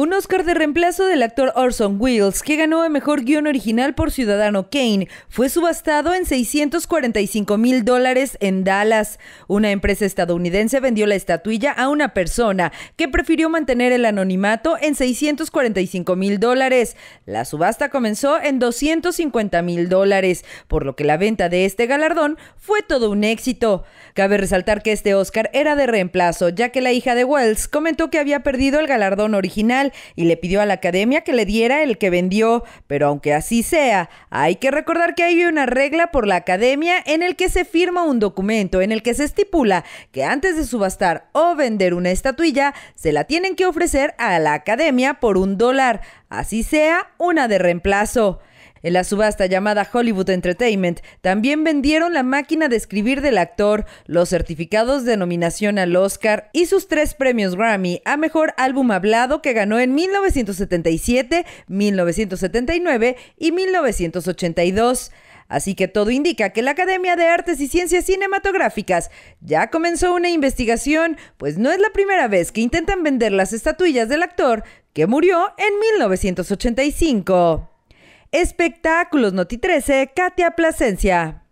Un Oscar de reemplazo del actor Orson Welles, que ganó el mejor guión original por Ciudadano Kane, fue subastado en 645 mil dólares en Dallas. Una empresa estadounidense vendió la estatuilla a una persona que prefirió mantener el anonimato en 645 mil dólares. La subasta comenzó en 250 mil dólares, por lo que la venta de este galardón fue todo un éxito. Cabe resaltar que este Oscar era de reemplazo, ya que la hija de Welles comentó que había perdido el galardón original y le pidió a la academia que le diera el que vendió, pero aunque así sea, hay que recordar que hay una regla por la academia en el que se firma un documento en el que se estipula que antes de subastar o vender una estatuilla, se la tienen que ofrecer a la academia por un dólar, así sea una de reemplazo. En la subasta llamada Hollywood Entertainment también vendieron la máquina de escribir del actor, los certificados de nominación al Oscar y sus tres premios Grammy a Mejor Álbum Hablado que ganó en 1977, 1979 y 1982. Así que todo indica que la Academia de Artes y Ciencias Cinematográficas ya comenzó una investigación, pues no es la primera vez que intentan vender las estatuillas del actor que murió en 1985. Espectáculos Noti 13, Katia Plasencia.